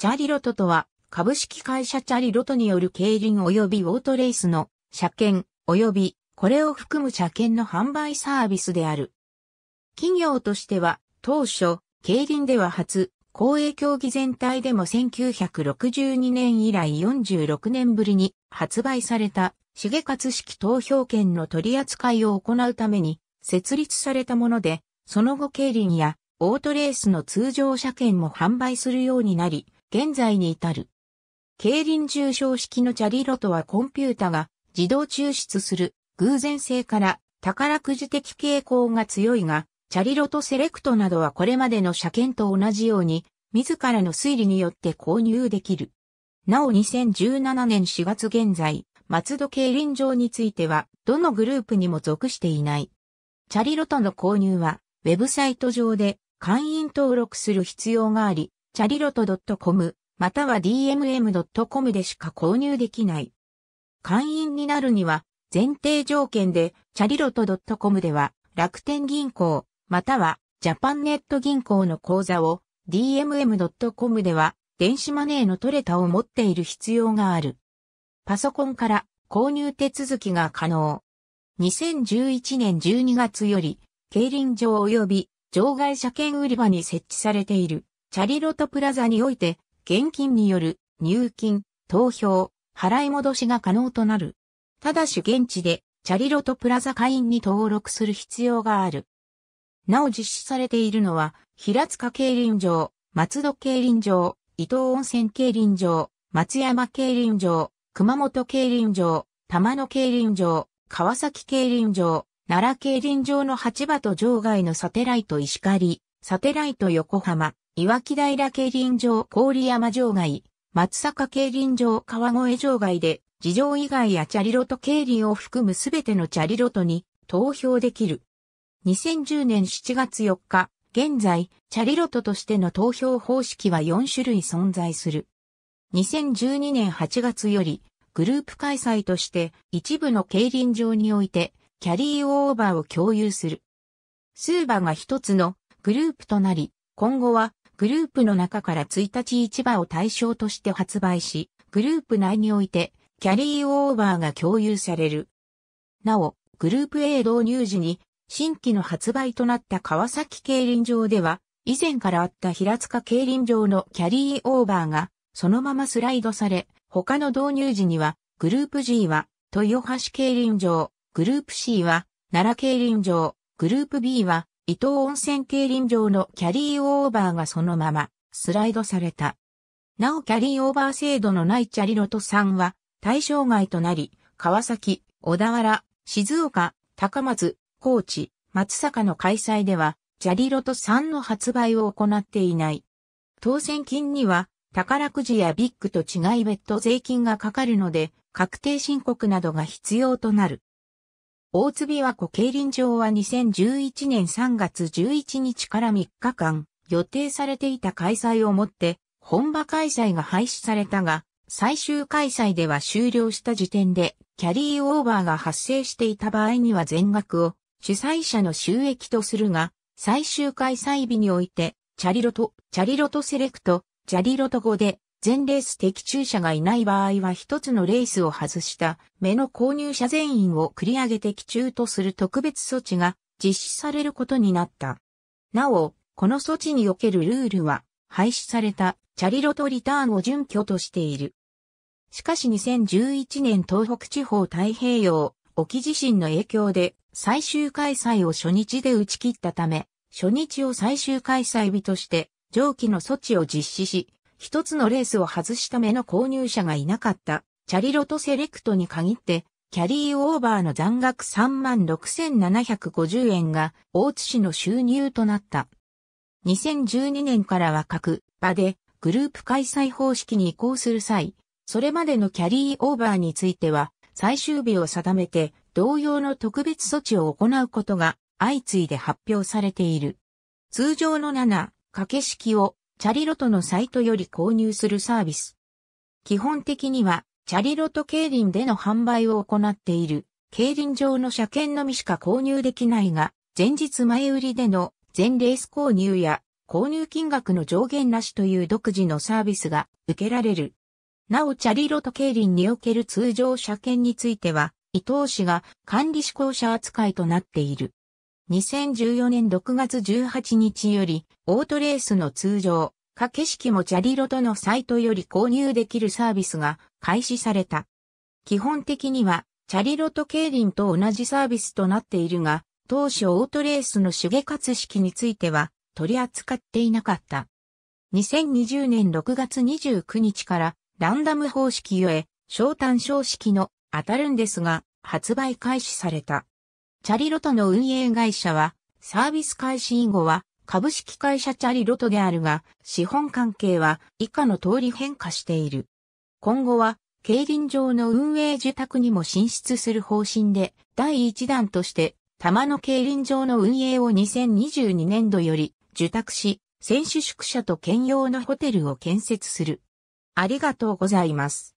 チャリロトとは、株式会社チャリロトによる競輪及びオートレースの車検及びこれを含む車検の販売サービスである。企業としては、当初、競輪では初、公営競技全体でも1962年以来46年ぶりに発売された、重活式投票権の取り扱いを行うために設立されたもので、その後競輪やオートレースの通常車検も販売するようになり、現在に至る。競輪重症式のチャリロとはコンピュータが自動抽出する偶然性から宝くじ的傾向が強いが、チャリロとセレクトなどはこれまでの車検と同じように、自らの推理によって購入できる。なお2017年4月現在、松戸競輪場については、どのグループにも属していない。チャリロとの購入は、ウェブサイト上で会員登録する必要があり、チャリロト .com または dmm.com でしか購入できない。会員になるには前提条件でチャリロト .com では楽天銀行またはジャパンネット銀行の口座を dmm.com では電子マネーのトレタを持っている必要がある。パソコンから購入手続きが可能。2011年12月より、競輪場及び場外車券売り場に設置されている。チャリロトプラザにおいて、現金による入金、投票、払い戻しが可能となる。ただし現地で、チャリロトプラザ会員に登録する必要がある。なお実施されているのは、平塚競輪場、松戸競輪場、伊東温泉競輪場、松山競輪場、熊本競輪場、玉野競輪場、川崎競輪場、奈良競輪場の8場と場外のサテライト石狩、サテライト横浜、岩木平競輪場郡山場外、松坂競輪場川越場外で、事情以外やチャリロト競輪を含むすべてのチャリロトに投票できる。2010年7月4日、現在、チャリロトとしての投票方式は4種類存在する。2012年8月より、グループ開催として一部の競輪場において、キャリーオーバーを共有する。スーバが一つのグループとなり、今後はグループの中から1日市場を対象として発売し、グループ内において、キャリーオーバーが共有される。なお、グループ A 導入時に、新規の発売となった川崎競輪場では、以前からあった平塚競輪場のキャリーオーバーが、そのままスライドされ、他の導入時には、グループ G は、豊橋競輪場、グループ C は、奈良競輪場、グループ B は、伊東温泉競輪場のキャリーオーバーがそのままスライドされた。なおキャリーオーバー制度のないチャリロトさんは対象外となり、川崎、小田原、静岡、高松、高知、松阪の開催では、チャリロト3の発売を行っていない。当選金には、宝くじやビッグと違い別途税金がかかるので、確定申告などが必要となる。大津琵琶湖競輪場は2011年3月11日から3日間予定されていた開催をもって本場開催が廃止されたが最終開催では終了した時点でキャリーオーバーが発生していた場合には全額を主催者の収益とするが最終開催日においてチャリロト、チャリロトセレクト、チャリロト語で全レース的中者がいない場合は一つのレースを外した目の購入者全員を繰り上げ的中とする特別措置が実施されることになった。なお、この措置におけるルールは廃止されたチャリロとリターンを準拠としている。しかし2011年東北地方太平洋沖地震の影響で最終開催を初日で打ち切ったため、初日を最終開催日として上記の措置を実施し、一つのレースを外すための購入者がいなかった、チャリロトセレクトに限って、キャリーオーバーの残額36,750円が、大津市の収入となった。2012年からは各場でグループ開催方式に移行する際、それまでのキャリーオーバーについては、最終日を定めて同様の特別措置を行うことが相次いで発表されている。通常の7、掛け式をチャリロトのサイトより購入するサービス。基本的には、チャリロト競輪での販売を行っている、競輪場の車検のみしか購入できないが、前日前売りでの全レース購入や購入金額の上限なしという独自のサービスが受けられる。なお、チャリロト競輪における通常車検については、伊藤氏が管理志向者扱いとなっている。2014年6月18日より、オートレースの通常、かけ式もチャリロとのサイトより購入できるサービスが開始された。基本的には、チャリロト競輪と同じサービスとなっているが、当初オートレースの手芸活式については取り扱っていなかった。2020年6月29日からランダム方式へ、え、小単小式の当たるんですが発売開始された。チャリロトの運営会社は、サービス開始以後は、株式会社チャリロトであるが、資本関係は以下の通り変化している。今後は、競輪場の運営受託にも進出する方針で、第1弾として、玉野競輪場の運営を2022年度より受託し、選手宿舎と兼用のホテルを建設する。ありがとうございます。